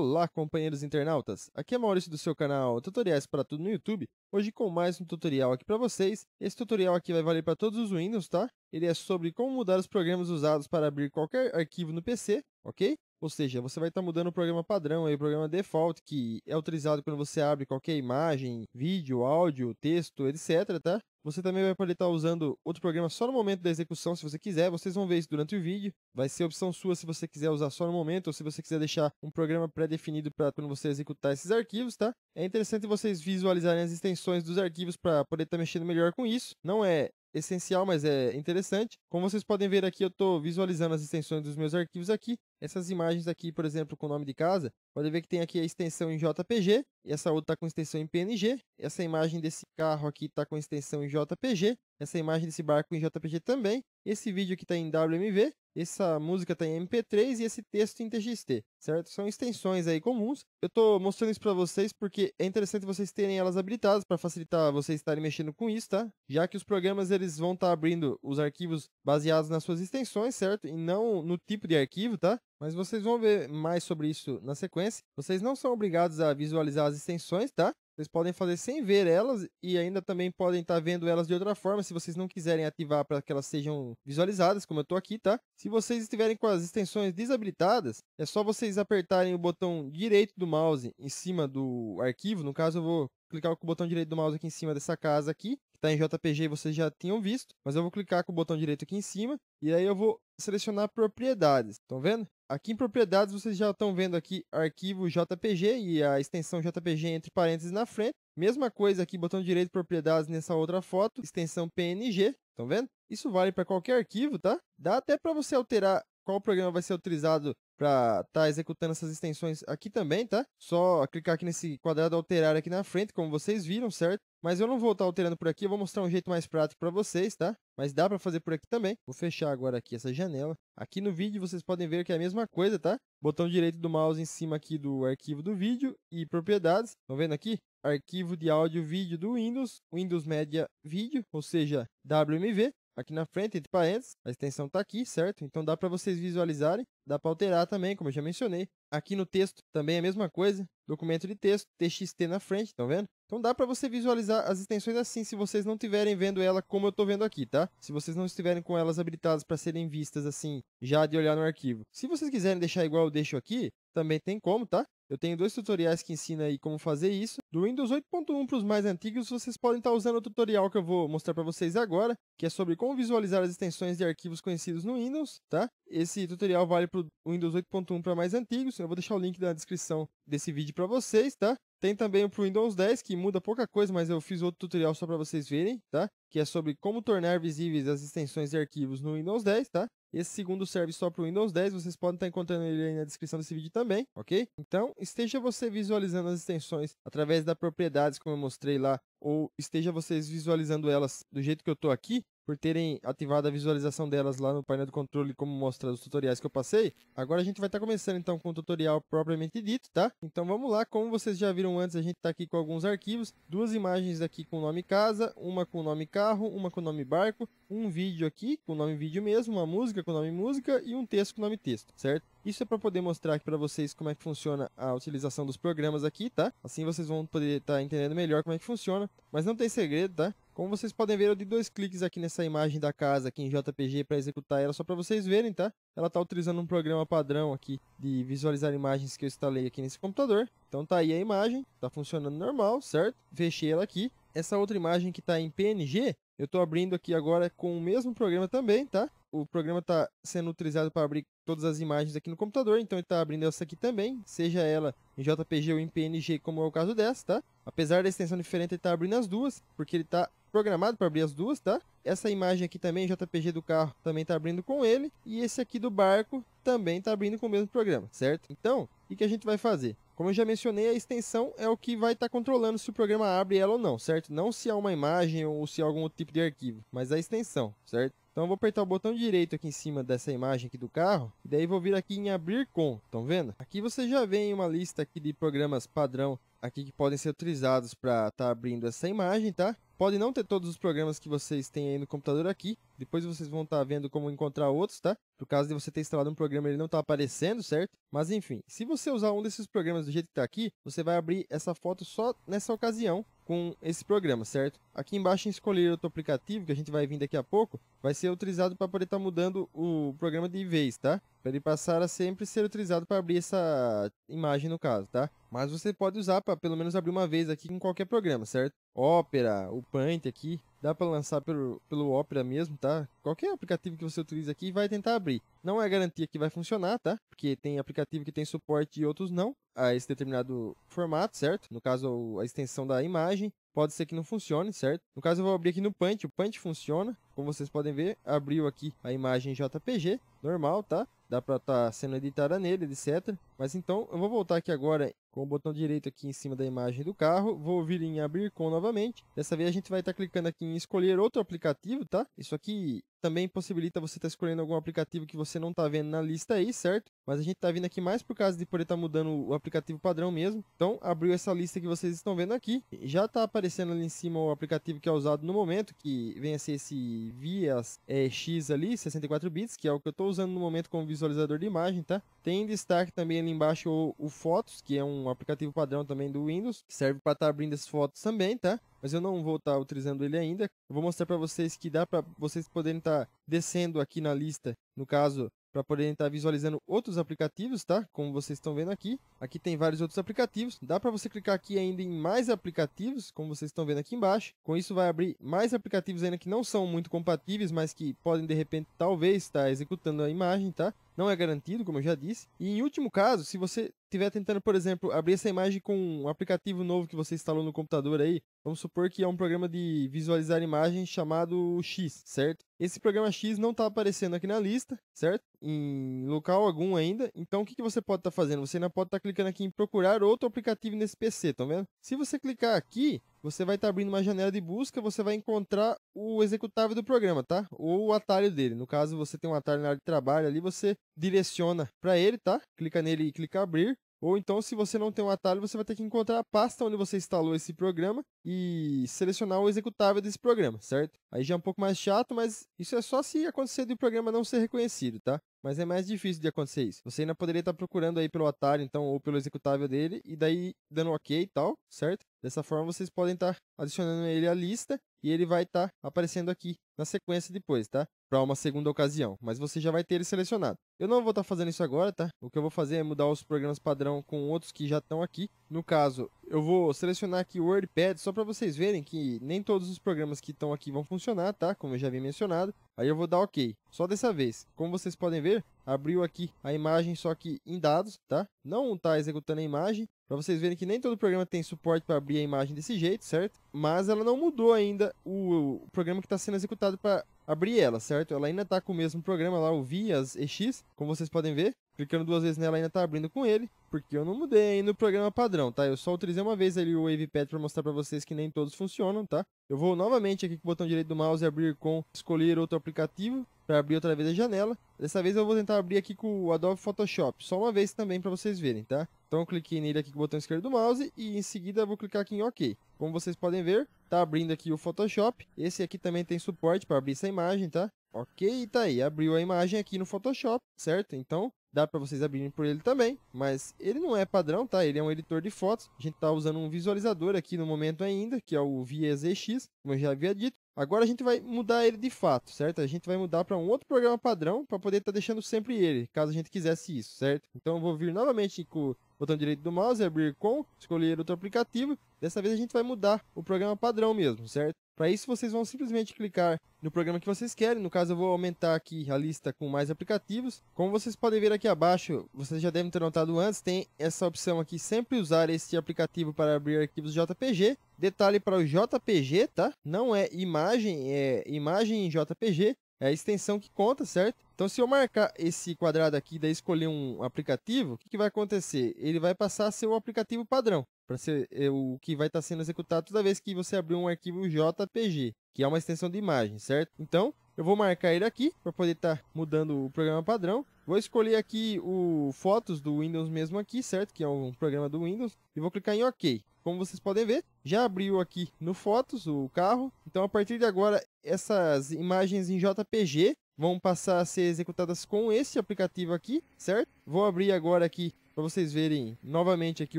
Olá, companheiros internautas! Aqui é Maurício do seu canal Tutoriais para Tudo no YouTube. Hoje com mais um tutorial aqui para vocês. Esse tutorial aqui vai valer para todos os Windows, tá? Ele é sobre como mudar os programas usados para abrir qualquer arquivo no PC, ok? Ou seja, você vai estar tá mudando o programa padrão, aí, o programa default, que é utilizado quando você abre qualquer imagem, vídeo, áudio, texto, etc, tá? Você também vai poder estar usando outro programa só no momento da execução, se você quiser. Vocês vão ver isso durante o vídeo. Vai ser opção sua se você quiser usar só no momento ou se você quiser deixar um programa pré-definido para quando você executar esses arquivos, tá? É interessante vocês visualizarem as extensões dos arquivos para poder estar mexendo melhor com isso. Não é essencial, mas é interessante. Como vocês podem ver aqui, eu estou visualizando as extensões dos meus arquivos aqui. Essas imagens aqui, por exemplo, com o nome de casa, pode ver que tem aqui a extensão em JPG, e essa outra está com extensão em PNG, essa imagem desse carro aqui está com extensão em JPG, essa imagem desse barco em JPG também, esse vídeo aqui está em WMV, essa música está em MP3 e esse texto em TXT, certo? São extensões aí comuns. Eu estou mostrando isso para vocês porque é interessante vocês terem elas habilitadas para facilitar vocês estarem mexendo com isso, tá? Já que os programas eles vão estar tá abrindo os arquivos baseados nas suas extensões, certo? E não no tipo de arquivo, tá? Mas vocês vão ver mais sobre isso na sequência. Vocês não são obrigados a visualizar as extensões, tá? Vocês podem fazer sem ver elas e ainda também podem estar tá vendo elas de outra forma, se vocês não quiserem ativar para que elas sejam visualizadas, como eu estou aqui, tá? Se vocês estiverem com as extensões desabilitadas, é só vocês apertarem o botão direito do mouse em cima do arquivo. No caso, eu vou clicar com o botão direito do mouse aqui em cima dessa casa aqui, que está em JPG vocês já tinham visto, mas eu vou clicar com o botão direito aqui em cima e aí eu vou selecionar propriedades. Estão vendo? Aqui em propriedades, vocês já estão vendo aqui arquivo JPG e a extensão JPG entre parênteses na frente. Mesma coisa aqui, botão direito propriedades nessa outra foto, extensão PNG, estão vendo? Isso vale para qualquer arquivo, tá? Dá até para você alterar qual programa vai ser utilizado para estar tá executando essas extensões aqui também, tá? Só clicar aqui nesse quadrado alterar aqui na frente, como vocês viram, certo? Mas eu não vou estar tá alterando por aqui, eu vou mostrar um jeito mais prático para vocês, tá? Mas dá para fazer por aqui também. Vou fechar agora aqui essa janela. Aqui no vídeo vocês podem ver que é a mesma coisa, tá? Botão direito do mouse em cima aqui do arquivo do vídeo e propriedades. Estão vendo aqui? Arquivo de áudio vídeo do Windows, Windows Media Video, ou seja, WMV aqui na frente, entre parênteses, a extensão está aqui, certo? Então dá para vocês visualizarem, dá para alterar também, como eu já mencionei. Aqui no texto também é a mesma coisa, documento de texto, TXT na frente, estão tá vendo? Então dá para você visualizar as extensões assim se vocês não estiverem vendo ela como eu estou vendo aqui, tá? Se vocês não estiverem com elas habilitadas para serem vistas assim, já de olhar no arquivo. Se vocês quiserem deixar igual eu deixo aqui, também tem como, tá? Eu tenho dois tutoriais que ensinam aí como fazer isso. Do Windows 8.1 para os mais antigos, vocês podem estar tá usando o tutorial que eu vou mostrar para vocês agora, que é sobre como visualizar as extensões de arquivos conhecidos no Windows, tá? Esse tutorial vale para o Windows 8.1 para mais antigos. Eu vou deixar o link na descrição desse vídeo para vocês, tá? Tem também para o Windows 10, que muda pouca coisa, mas eu fiz outro tutorial só para vocês verem, tá? Que é sobre como tornar visíveis as extensões e arquivos no Windows 10, tá? Esse segundo serve só para o Windows 10, vocês podem estar tá encontrando ele aí na descrição desse vídeo também, ok? Então, esteja você visualizando as extensões através das propriedades, como eu mostrei lá, ou esteja vocês visualizando elas do jeito que eu estou aqui, por terem ativado a visualização delas lá no painel de controle, como mostra os tutoriais que eu passei. Agora a gente vai estar tá começando então com o tutorial propriamente dito, tá? Então vamos lá, como vocês já viram antes, a gente está aqui com alguns arquivos, duas imagens aqui com o nome casa, uma com o nome carro, uma com o nome barco, um vídeo aqui com o nome vídeo mesmo, uma música com o nome música e um texto com o nome texto, certo? Isso é para poder mostrar aqui para vocês como é que funciona a utilização dos programas aqui, tá? Assim vocês vão poder estar tá entendendo melhor como é que funciona, mas não tem segredo, tá? Como vocês podem ver, eu dei dois cliques aqui nessa imagem da casa aqui em JPG para executar ela, só para vocês verem, tá? Ela está utilizando um programa padrão aqui de visualizar imagens que eu instalei aqui nesse computador. Então tá aí a imagem, tá funcionando normal, certo? Fechei ela aqui. Essa outra imagem que está em PNG, eu estou abrindo aqui agora com o mesmo programa também, tá? O programa está sendo utilizado para abrir todas as imagens aqui no computador, então ele está abrindo essa aqui também, seja ela em JPG ou em PNG, como é o caso dessa, tá? Apesar da extensão diferente, ele está abrindo as duas, porque ele está programado para abrir as duas, tá? Essa imagem aqui também, JPG do carro, também está abrindo com ele. E esse aqui do barco também está abrindo com o mesmo programa, certo? Então, o que a gente vai fazer? Como eu já mencionei, a extensão é o que vai estar tá controlando se o programa abre ela ou não, certo? Não se há uma imagem ou se há algum outro tipo de arquivo, mas a extensão, certo? Então eu vou apertar o botão direito aqui em cima dessa imagem aqui do carro, e daí vou vir aqui em abrir com, estão vendo? Aqui você já vem uma lista aqui de programas padrão aqui que podem ser utilizados para estar tá abrindo essa imagem, tá? Pode não ter todos os programas que vocês têm aí no computador aqui. Depois vocês vão estar tá vendo como encontrar outros, tá? Por caso de você ter instalado um programa, ele não está aparecendo, certo? Mas enfim, se você usar um desses programas do jeito que está aqui, você vai abrir essa foto só nessa ocasião, com esse programa, certo? Aqui embaixo em escolher outro aplicativo, que a gente vai vir daqui a pouco, vai ser utilizado para poder estar tá mudando o programa de vez, tá? Para ele passar a sempre ser utilizado para abrir essa imagem no caso, tá? Mas você pode usar para pelo menos abrir uma vez aqui em qualquer programa, certo? Opera, o Paint aqui, Dá para lançar pelo, pelo Opera mesmo, tá? Qualquer aplicativo que você utilize aqui vai tentar abrir. Não é garantia que vai funcionar, tá? Porque tem aplicativo que tem suporte e outros não a esse determinado formato, certo? No caso, a extensão da imagem. Pode ser que não funcione, certo? No caso, eu vou abrir aqui no Punch. O Punch funciona, como vocês podem ver. Abriu aqui a imagem JPG, normal, tá? Dá para estar tá sendo editada nele, etc. Mas então, eu vou voltar aqui agora com o botão direito aqui em cima da imagem do carro, vou vir em abrir com novamente. Dessa vez a gente vai estar tá clicando aqui em escolher outro aplicativo, tá? Isso aqui também possibilita você estar tá escolhendo algum aplicativo que você não está vendo na lista aí, certo? Mas a gente está vindo aqui mais por causa de poder estar tá mudando o aplicativo padrão mesmo. Então, abriu essa lista que vocês estão vendo aqui. Já está aparecendo ali em cima o aplicativo que é usado no momento, que vem a ser esse Vias é, X ali, 64 bits, que é o que eu estou usando no momento como visualizador de imagem, tá? Tem destaque também embaixo o, o Fotos, que é um aplicativo padrão também do Windows, que serve para estar tá abrindo as fotos também, tá? Mas eu não vou estar tá utilizando ele ainda. Eu vou mostrar para vocês que dá para vocês poderem estar tá descendo aqui na lista, no caso, para poderem estar tá visualizando outros aplicativos, tá? Como vocês estão vendo aqui. Aqui tem vários outros aplicativos. Dá para você clicar aqui ainda em mais aplicativos, como vocês estão vendo aqui embaixo. Com isso vai abrir mais aplicativos ainda que não são muito compatíveis, mas que podem de repente talvez estar tá executando a imagem, tá? não é garantido, como eu já disse. E em último caso, se você estiver tentando, por exemplo, abrir essa imagem com um aplicativo novo que você instalou no computador aí, vamos supor que é um programa de visualizar imagens chamado X, certo? Esse programa X não está aparecendo aqui na lista, certo? Em local algum ainda. Então, o que, que você pode estar tá fazendo? Você ainda pode estar tá clicando aqui em procurar outro aplicativo nesse PC, tá vendo? Se você clicar aqui, você vai estar tá abrindo uma janela de busca, você vai encontrar o executável do programa, tá? Ou o atalho dele. No caso, você tem um atalho na área de trabalho ali, você direciona para ele, tá? Clica nele e clica abrir. Ou então, se você não tem um atalho, você vai ter que encontrar a pasta onde você instalou esse programa e selecionar o executável desse programa, certo? Aí já é um pouco mais chato, mas isso é só se acontecer do programa não ser reconhecido, tá? Mas é mais difícil de acontecer isso. Você ainda poderia estar procurando aí pelo atalho, então, ou pelo executável dele, e daí dando OK e tal, certo? Dessa forma, vocês podem estar adicionando ele à lista e ele vai estar tá aparecendo aqui na sequência depois, tá? Para uma segunda ocasião, mas você já vai ter ele selecionado. Eu não vou estar tá fazendo isso agora, tá? O que eu vou fazer é mudar os programas padrão com outros que já estão aqui. No caso, eu vou selecionar aqui o WordPad só para vocês verem que nem todos os programas que estão aqui vão funcionar, tá? Como eu já havia mencionado. Aí eu vou dar OK. Só dessa vez. Como vocês podem ver, abriu aqui a imagem só que em dados, tá? Não está executando a imagem, para vocês verem que nem todo programa tem suporte para abrir a imagem desse jeito, certo? Mas ela não mudou ainda o, o programa que está sendo executado para abrir ela, certo? Ela ainda está com o mesmo programa lá, o Vias EX, como vocês podem ver. Clicando duas vezes nela ainda está abrindo com ele, porque eu não mudei ainda o programa padrão, tá? Eu só utilizei uma vez ali o WavePad para mostrar para vocês que nem todos funcionam, tá? Eu vou novamente aqui com o botão direito do mouse abrir com escolher outro aplicativo para abrir outra vez a janela. Dessa vez eu vou tentar abrir aqui com o Adobe Photoshop, só uma vez também para vocês verem, tá? Então eu cliquei nele aqui com o botão esquerdo do mouse e em seguida vou clicar aqui em OK. Como vocês podem ver, tá abrindo aqui o Photoshop. Esse aqui também tem suporte para abrir essa imagem, tá? Ok, tá aí, abriu a imagem aqui no Photoshop, certo? Então, dá para vocês abrirem por ele também, mas ele não é padrão, tá? Ele é um editor de fotos. A gente tá usando um visualizador aqui no momento ainda, que é o VSX, como eu já havia dito. Agora a gente vai mudar ele de fato, certo? A gente vai mudar para um outro programa padrão para poder estar tá deixando sempre ele, caso a gente quisesse isso, certo? Então eu vou vir novamente com o botão direito do mouse, abrir com, escolher outro aplicativo. Dessa vez a gente vai mudar o programa padrão mesmo, certo? Para isso, vocês vão simplesmente clicar no programa que vocês querem. No caso, eu vou aumentar aqui a lista com mais aplicativos. Como vocês podem ver aqui abaixo, vocês já devem ter notado antes, tem essa opção aqui, sempre usar este aplicativo para abrir arquivos JPG. Detalhe para o JPG, tá? Não é imagem, é imagem em JPG. É a extensão que conta, certo? Então, se eu marcar esse quadrado aqui e daí escolher um aplicativo, o que, que, vai acontecer? Ele vai passar a ser o aplicativo padrão, para ser é, o que vai estar tá sendo executado toda vez que você abrir um arquivo JPG, que é uma extensão de imagem, certo? Então, eu vou marcar ele aqui, para poder estar tá mudando o programa padrão. Vou escolher aqui o Fotos do Windows mesmo aqui, certo? Que é um programa do Windows, e vou clicar em OK. Como vocês podem ver, já abriu aqui no Fotos o carro. Então, a partir de agora, essas imagens em JPG vão passar a ser executadas com esse aplicativo aqui, certo? Vou abrir agora aqui para vocês verem novamente aqui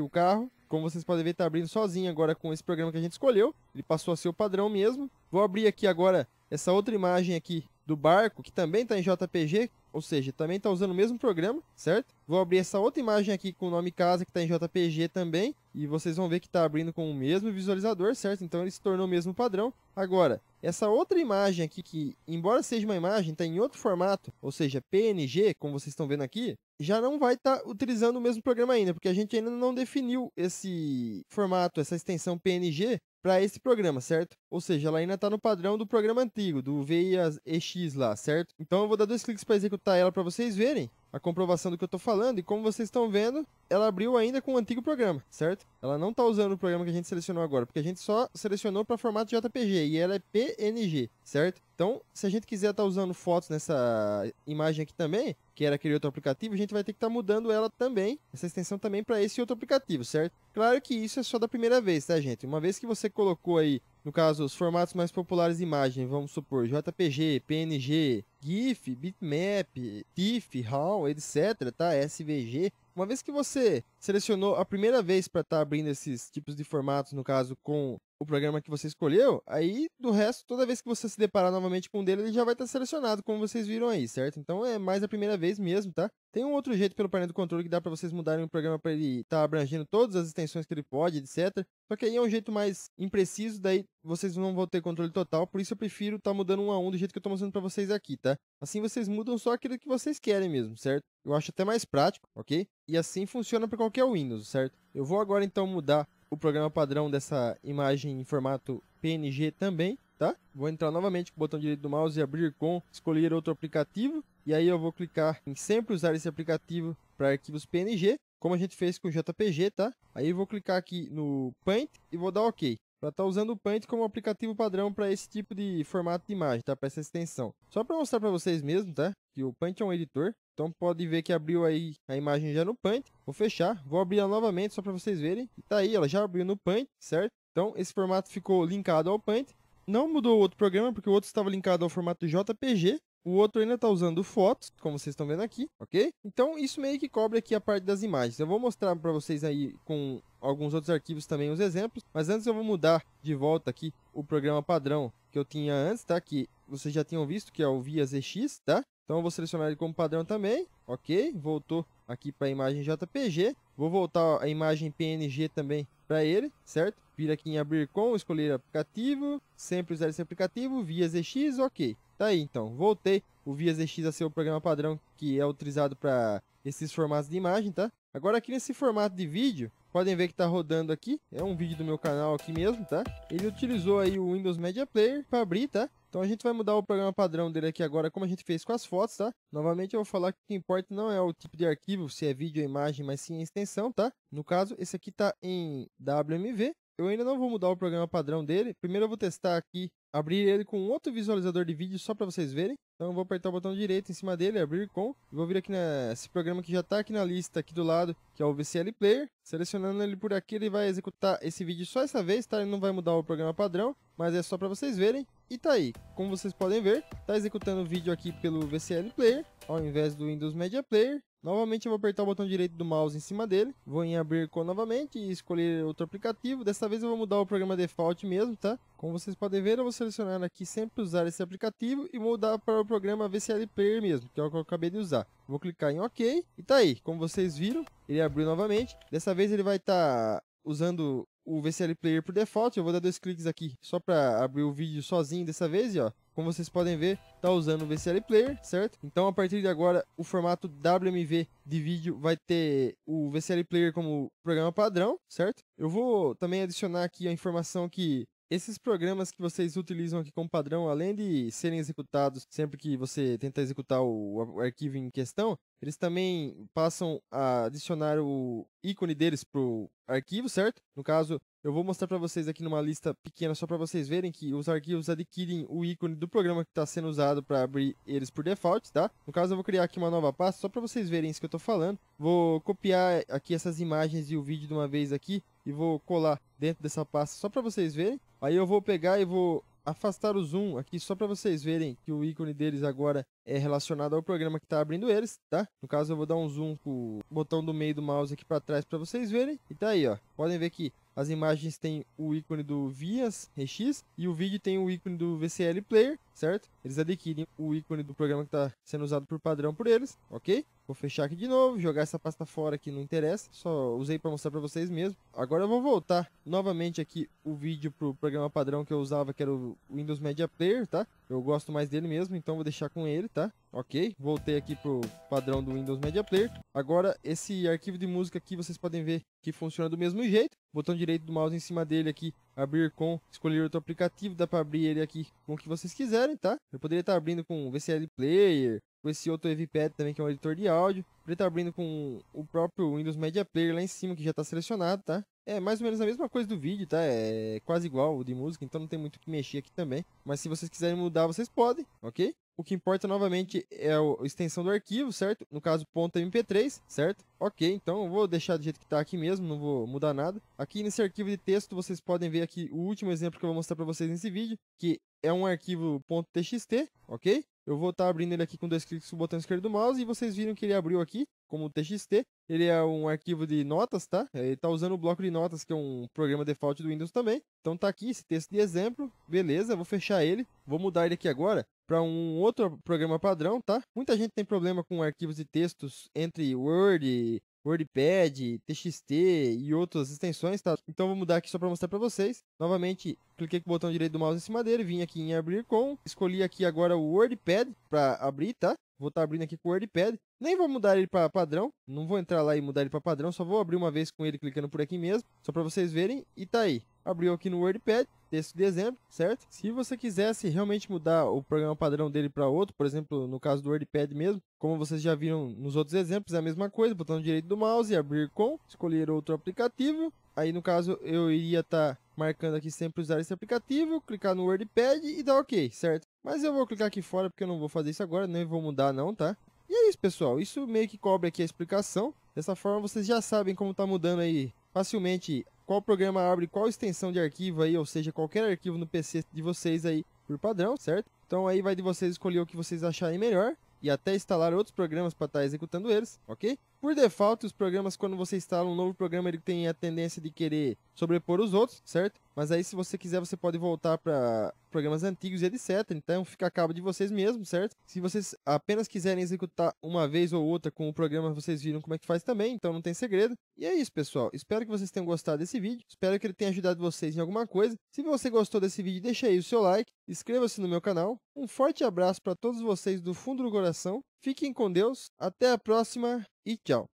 o carro. Como vocês podem ver, está abrindo sozinho agora com esse programa que a gente escolheu. Ele passou a ser o padrão mesmo. Vou abrir aqui agora essa outra imagem aqui do barco, que também está em JPG, ou seja, também está usando o mesmo programa, certo? Vou abrir essa outra imagem aqui com o nome casa, que está em JPG também, e vocês vão ver que está abrindo com o mesmo visualizador, certo? Então ele se tornou o mesmo padrão. Agora, essa outra imagem aqui, que embora seja uma imagem, está em outro formato, ou seja, PNG, como vocês estão vendo aqui, já não vai estar tá utilizando o mesmo programa ainda, porque a gente ainda não definiu esse formato, essa extensão PNG, para esse programa, certo? Ou seja, ela ainda está no padrão do programa antigo, do VIA EX lá, certo? Então eu vou dar dois cliques para executar ela para vocês verem a comprovação do que eu estou falando e como vocês estão vendo, ela abriu ainda com o antigo programa, certo? Ela não está usando o programa que a gente selecionou agora, porque a gente só selecionou para formato JPG e ela é PNG, certo? Então, se a gente quiser estar tá usando fotos nessa imagem aqui também, que era aquele outro aplicativo, a gente vai ter que estar tá mudando ela também, essa extensão também para esse outro aplicativo, certo? Claro que isso é só da primeira vez, tá, gente? Uma vez que você colocou aí no caso, os formatos mais populares de imagem, vamos supor, JPG, PNG, GIF, bitmap, TIFF, RAW, etc, tá? SVG, uma vez que você selecionou a primeira vez para estar tá abrindo esses tipos de formatos, no caso com o programa que você escolheu, aí do resto, toda vez que você se deparar novamente com um dele, ele já vai estar tá selecionado, como vocês viram aí, certo? Então é mais a primeira vez mesmo, tá? Tem um outro jeito pelo painel do controle que dá para vocês mudarem o programa para ele estar tá abrangendo todas as extensões que ele pode, etc. Só que aí é um jeito mais impreciso, daí vocês não vão ter controle total, por isso eu prefiro estar tá mudando um a um do jeito que eu estou mostrando para vocês aqui, tá? Assim vocês mudam só aquilo que vocês querem mesmo, certo? Eu acho até mais prático, ok? E assim funciona para qualquer Windows, certo? Eu vou agora então mudar o programa padrão dessa imagem em formato PNG também, tá? Vou entrar novamente com o botão direito do mouse e abrir com, escolher outro aplicativo, e aí eu vou clicar em sempre usar esse aplicativo para arquivos PNG, como a gente fez com o JPG, tá? Aí eu vou clicar aqui no Paint e vou dar OK para estar tá usando o Paint como aplicativo padrão para esse tipo de formato de imagem, tá? Para essa extensão. Só para mostrar para vocês mesmo, tá? Que o Paint é um editor. Então pode ver que abriu aí a imagem já no Paint. Vou fechar, vou abrir ela novamente só para vocês verem. Está tá aí, ela já abriu no Paint, certo? Então esse formato ficou linkado ao Paint. Não mudou o outro programa, porque o outro estava linkado ao formato JPG. O outro ainda está usando fotos, como vocês estão vendo aqui, ok? Então isso meio que cobre aqui a parte das imagens. Eu vou mostrar para vocês aí com alguns outros arquivos também os exemplos, mas antes eu vou mudar de volta aqui o programa padrão que eu tinha antes, tá? Que vocês já tinham visto, que é o Via ZX, tá? Então eu vou selecionar ele como padrão também, ok? Voltou aqui para a imagem JPG. Vou voltar a imagem PNG também para ele, certo? Vir aqui em abrir com, escolher aplicativo, sempre usar esse aplicativo, via ZX, ok. Tá aí então, voltei. O via ZX a ser o programa padrão que é utilizado para esses formatos de imagem, tá? Agora aqui nesse formato de vídeo, podem ver que está rodando aqui, é um vídeo do meu canal aqui mesmo, tá? Ele utilizou aí o Windows Media Player para abrir, tá? Então a gente vai mudar o programa padrão dele aqui agora, como a gente fez com as fotos, tá? Novamente eu vou falar que o que importa não é o tipo de arquivo, se é vídeo ou imagem, mas sim a extensão, tá? No caso, esse aqui está em WMV, eu ainda não vou mudar o programa padrão dele. Primeiro eu vou testar aqui, abrir ele com outro visualizador de vídeo só para vocês verem. Então eu vou apertar o botão direito em cima dele, abrir com. Vou vir aqui nesse programa que já está aqui na lista aqui do lado, que é o VCL Player. Selecionando ele por aqui, ele vai executar esse vídeo só essa vez, tá? Ele não vai mudar o programa padrão, mas é só para vocês verem. E tá aí, como vocês podem ver, tá executando o vídeo aqui pelo VCL Player, ao invés do Windows Media Player. Novamente eu vou apertar o botão direito do mouse em cima dele, vou em abrir com novamente e escolher outro aplicativo, dessa vez eu vou mudar o programa default mesmo, tá? Como vocês podem ver, eu vou selecionar aqui sempre usar esse aplicativo e mudar para o programa VCL Player mesmo, que é o que eu acabei de usar. Vou clicar em OK e tá aí, como vocês viram, ele abriu novamente, dessa vez ele vai estar tá usando o VCL Player por default. Eu vou dar dois cliques aqui só para abrir o vídeo sozinho dessa vez, e ó. Como vocês podem ver, tá usando o VCL Player, certo? Então, a partir de agora, o formato WMV de vídeo vai ter o VCL Player como programa padrão, certo? Eu vou também adicionar aqui a informação que esses programas que vocês utilizam aqui como padrão, além de serem executados sempre que você tenta executar o arquivo em questão, eles também passam a adicionar o ícone deles pro arquivo, certo? No caso, eu vou mostrar para vocês aqui numa lista pequena só para vocês verem que os arquivos adquirem o ícone do programa que está sendo usado para abrir eles por default, tá? No caso, eu vou criar aqui uma nova pasta só para vocês verem isso que eu estou falando. Vou copiar aqui essas imagens e o vídeo de uma vez aqui e vou colar dentro dessa pasta só para vocês verem. Aí eu vou pegar e vou afastar o zoom aqui só para vocês verem que o ícone deles agora é relacionado ao programa que está abrindo eles, tá? No caso eu vou dar um zoom com o botão do meio do mouse aqui para trás para vocês verem. E tá aí, ó. Podem ver que as imagens têm o ícone do Vias RX e o vídeo tem o ícone do VCL Player, certo? Eles adquirem o ícone do programa que está sendo usado por padrão por eles, ok? Vou fechar aqui de novo, jogar essa pasta fora que não interessa, só usei para mostrar para vocês mesmo. Agora eu vou voltar novamente aqui o vídeo pro programa padrão que eu usava, que era o Windows Media Player, tá? Eu gosto mais dele mesmo, então vou deixar com ele, tá? Ok, voltei aqui pro padrão do Windows Media Player. Agora esse arquivo de música aqui vocês podem ver que funciona do mesmo jeito. Botão direito do mouse em cima dele aqui, abrir com, escolher outro aplicativo, dá para abrir ele aqui com o que vocês quiserem, tá? Eu poderia estar tá abrindo com VCL Player, com esse outro EVPad também, que é um editor de áudio. Ele tá abrindo com o próprio Windows Media Player lá em cima, que já tá selecionado, tá? É mais ou menos a mesma coisa do vídeo, tá? É quase igual o de música, então não tem muito o que mexer aqui também. Mas se vocês quiserem mudar, vocês podem, ok? O que importa novamente é a extensão do arquivo, certo? No caso, .mp3, certo? Ok, então eu vou deixar do jeito que está aqui mesmo, não vou mudar nada. Aqui nesse arquivo de texto, vocês podem ver aqui o último exemplo que eu vou mostrar para vocês nesse vídeo, que é um arquivo .txt, ok? Eu vou estar tá abrindo ele aqui com dois cliques com o botão esquerdo do mouse e vocês viram que ele abriu aqui como TXT. Ele é um arquivo de notas, tá? Ele está usando o bloco de notas, que é um programa default do Windows também. Então tá aqui esse texto de exemplo. Beleza, vou fechar ele. Vou mudar ele aqui agora para um outro programa padrão, tá? Muita gente tem problema com arquivos de textos entre Word, WordPad, TXT e outras extensões, tá? Então vou mudar aqui só para mostrar para vocês. Novamente, cliquei com o botão direito do mouse em cima dele, vim aqui em abrir com, escolhi aqui agora o WordPad para abrir, tá? Vou estar tá abrindo aqui com o WordPad. Nem vou mudar ele para padrão, não vou entrar lá e mudar ele para padrão, só vou abrir uma vez com ele clicando por aqui mesmo, só para vocês verem e tá aí. Abriu aqui no WordPad texto de exemplo, certo? Se você quisesse realmente mudar o programa padrão dele para outro, por exemplo, no caso do WordPad mesmo, como vocês já viram nos outros exemplos, é a mesma coisa, botão direito do mouse, abrir com, escolher outro aplicativo. Aí no caso eu iria estar tá marcando aqui sempre usar esse aplicativo, clicar no WordPad e dar OK, certo? Mas eu vou clicar aqui fora porque eu não vou fazer isso agora, nem vou mudar não, tá? E é isso, pessoal. Isso meio que cobre aqui a explicação. Dessa forma vocês já sabem como está mudando aí facilmente qual programa abre qual extensão de arquivo aí, ou seja, qualquer arquivo no PC de vocês aí por padrão, certo? Então aí vai de vocês escolher o que vocês acharem melhor e até instalar outros programas para estar tá executando eles, ok? Por default, os programas, quando você instala um novo programa, ele tem a tendência de querer sobrepor os outros, certo? Mas aí, se você quiser, você pode voltar para programas antigos e etc. Então, fica a cabo de vocês mesmo, certo? Se vocês apenas quiserem executar uma vez ou outra com o programa, vocês viram como é que faz também, então não tem segredo. E é isso, pessoal. Espero que vocês tenham gostado desse vídeo. Espero que ele tenha ajudado vocês em alguma coisa. Se você gostou desse vídeo, deixa aí o seu like, inscreva-se no meu canal. Um forte abraço para todos vocês do fundo do coração Fiquem com Deus, até a próxima e tchau.